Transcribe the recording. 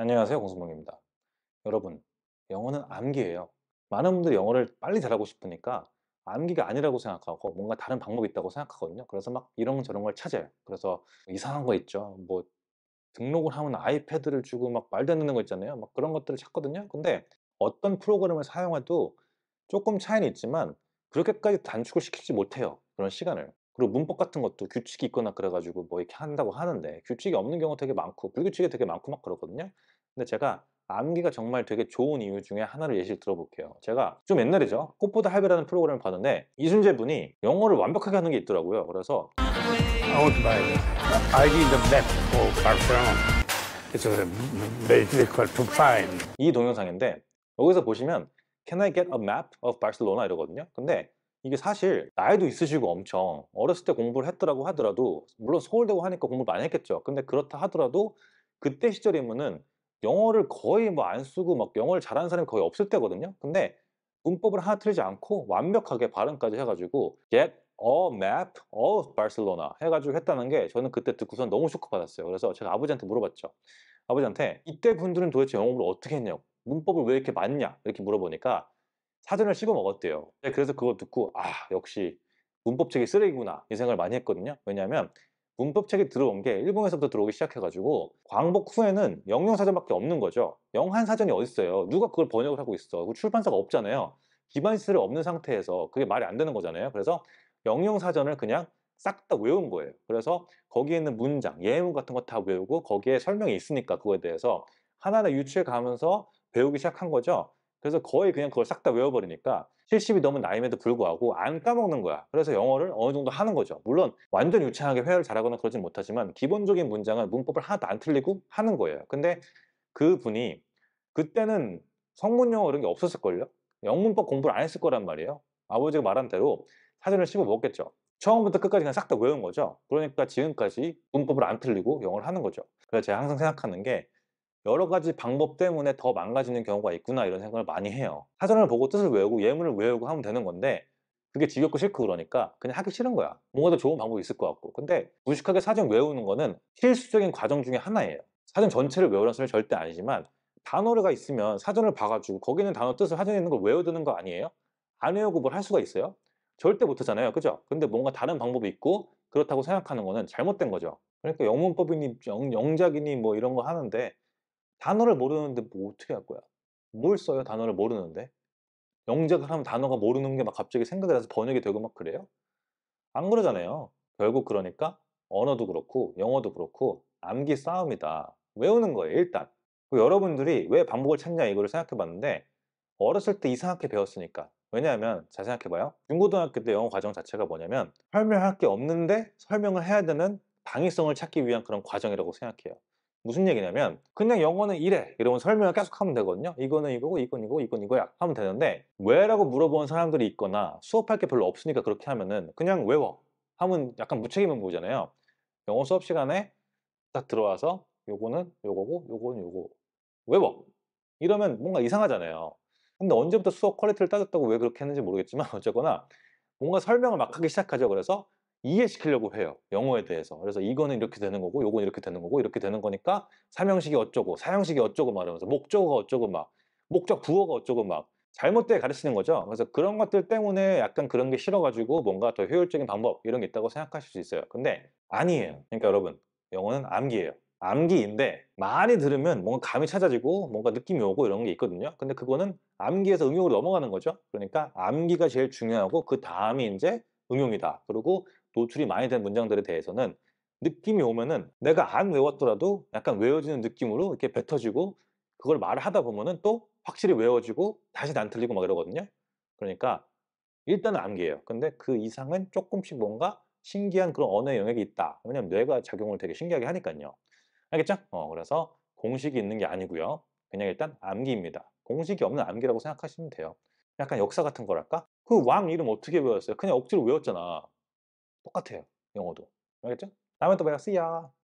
안녕하세요 공수봉입니다 여러분 영어는 암기예요 많은 분들이 영어를 빨리 잘하고 싶으니까 암기가 아니라고 생각하고 뭔가 다른 방법이 있다고 생각하거든요 그래서 막 이런 저런 걸 찾아요 그래서 이상한 거 있죠 뭐 등록을 하면 아이패드를 주고 막 말도 안 되는 거 있잖아요 막 그런 것들을 찾거든요 근데 어떤 프로그램을 사용해도 조금 차이는 있지만 그렇게까지 단축을 시키지 못해요 그런 시간을 그리고 문법 같은 것도 규칙이 있거나 그래가지고 뭐 이렇게 한다고 하는데 규칙이 없는 경우가 되게 많고 불규칙이 되게 많고 막 그러거든요. 근데 제가 암기가 정말 되게 좋은 이유 중에 하나를 예시를 들어볼게요. 제가 좀 옛날이죠. 꽃보다 할배라는 프로그램을 봤는데 이순재 분이 영어를 완벽하게 하는 게 있더라고요. 그래서 I want to buy ID in the map for Barcelona. It's very difficult to find. 이 동영상인데 여기서 보시면 Can I get a map of Barcelona 이러거든요. 근데 이게 사실 나이도 있으시고 엄청 어렸을 때 공부를 했더라고 하더라도 물론 서울대고 하니까 공부 많이 했겠죠. 근데 그렇다 하더라도 그때 시절이면은 영어를 거의 뭐 안 쓰고 막 영어를 잘하는 사람이 거의 없을 때거든요. 근데 문법을 하나 틀리지 않고 완벽하게 발음까지 해가지고 get a map of Barcelona 해가지고 했다는 게 저는 그때 듣고선 너무 쇼크받았어요. 그래서 제가 아버지한테 물어봤죠. 아버지한테 이때 분들은 도대체 영어 를 어떻게 했냐고 문법을 왜 이렇게 많냐 이렇게 물어보니까 사전을 씹어 먹었대요 그래서 그거 듣고 아 역시 문법책이 쓰레기구나 이 생각을 많이 했거든요 왜냐하면 문법책이 들어온 게 일본에서부터 들어오기 시작해가지고 광복 후에는 영영사전밖에 없는 거죠 영한사전이 어딨어요 누가 그걸 번역을 하고 있어 출판사가 없잖아요 기반시설이 없는 상태에서 그게 말이 안 되는 거잖아요 그래서 영영사전을 그냥 싹 다 외운 거예요 그래서 거기에 있는 문장, 예문 같은 거 다 외우고 거기에 설명이 있으니까 그거에 대해서 하나하나 유추해 가면서 배우기 시작한 거죠 그래서 거의 그냥 그걸 싹 다 외워버리니까 70이 넘은 나임에도 불구하고 안 까먹는 거야. 그래서 영어를 어느 정도 하는 거죠. 물론 완전 유창하게 회화를 잘하거나 그러진 못하지만 기본적인 문장은 문법을 하나도 안 틀리고 하는 거예요. 근데 그분이 그때는 성문 영어 이런 게 없었을걸요? 영문법 공부를 안 했을 거란 말이에요. 아버지가 말한 대로 사전을 씹어 먹겠죠 처음부터 끝까지 그냥 싹 다 외운 거죠. 그러니까 지금까지 문법을 안 틀리고 영어를 하는 거죠. 그래서 제가 항상 생각하는 게 여러 가지 방법 때문에 더 망가지는 경우가 있구나 이런 생각을 많이 해요. 사전을 보고 뜻을 외우고 예문을 외우고 하면 되는 건데 그게 지겹고 싫고 그러니까 그냥 하기 싫은 거야. 뭔가 더 좋은 방법이 있을 것 같고. 근데 무식하게 사전 외우는 거는 필수적인 과정 중에 하나예요. 사전 전체를 외우라는 소리는 절대 아니지만 단어가 있으면 사전을 봐가지고 거기 있는 단어 뜻을 사전에 있는 걸 외워두는 거 아니에요? 안 외우고 뭘 할 수가 있어요? 절대 못하잖아요. 그죠? 근데 뭔가 다른 방법이 있고 그렇다고 생각하는 거는 잘못된 거죠. 그러니까 영문법이니 영, 영작이니 뭐 이런 거 하는데 단어를 모르는데 뭐 어떻게 할 거야? 뭘 써요? 단어를 모르는데? 영작을 하면 단어가 모르는 게 막 갑자기 생각이 나서 번역이 되고 막 그래요? 안 그러잖아요. 결국 그러니까 언어도 그렇고 영어도 그렇고 암기 싸움이다. 외우는 거예요, 일단. 여러분들이 왜반복을 찾냐 이거를 생각해 봤는데 어렸을 때 이상하게 배웠으니까 왜냐하면 잘 생각해봐요 중고등학교 때 영어 과정 자체가 뭐냐면 설명할 게 없는데 설명을 해야 되는 방위성을 찾기 위한 그런 과정이라고 생각해요 무슨 얘기냐면 그냥 영어는 이래 이러면 설명을 계속 하면 되거든요 이거는 이거고 이건 이거고 이건 이거야 하면 되는데 왜? 라고 물어보는 사람들이 있거나 수업할 게 별로 없으니까 그렇게 하면은 그냥 외워 하면 약간 무책임한거잖아요 영어 수업 시간에 딱 들어와서 요거는 요거고 요거는 요거 외워 이러면 뭔가 이상하잖아요 근데 언제부터 수업 퀄리티를 따졌다고 왜 그렇게 했는지 모르겠지만 어쨌거나 뭔가 설명을 막 하기 시작하죠 그래서 이해시키려고 해요. 영어에 대해서. 그래서 이거는 이렇게 되는 거고, 요건 이렇게 되는 거고, 이렇게 되는 거니까 삼형식이 어쩌고, 사형식이 어쩌고 말하면서 목적어가 어쩌고 막, 목적 부어가 어쩌고 막잘못돼 가르치는 거죠. 그래서 그런 것들 때문에 약간 그런 게 싫어가지고 뭔가 더 효율적인 방법 이런 게 있다고 생각하실 수 있어요. 근데 아니에요. 그러니까 여러분 영어는 암기예요. 암기인데 많이 들으면 뭔가 감이 찾아지고 뭔가 느낌이 오고 이런 게 있거든요. 근데 그거는 암기에서 응용으로 넘어가는 거죠. 그러니까 암기가 제일 중요하고 그 다음이 이제 응용이다. 그리고 노출이 많이 된 문장들에 대해서는 느낌이 오면은 내가 안 외웠더라도 약간 외워지는 느낌으로 이렇게 뱉어지고 그걸 말을 하다 보면은 또 확실히 외워지고 다시 안 틀리고 막 이러거든요. 그러니까 일단은 암기예요. 근데 그 이상은 조금씩 뭔가 신기한 그런 언어의 영역이 있다. 왜냐면 뇌가 작용을 되게 신기하게 하니까요. 알겠죠? 어, 그래서 공식이 있는 게 아니고요. 그냥 일단 암기입니다. 공식이 없는 암기라고 생각하시면 돼요. 약간 역사 같은 거랄까? 그 왕 이름 어떻게 외웠어요? 그냥 억지로 외웠잖아. 똑같아요. 영어도. 알겠죠? 다음에 또 봐요. See ya.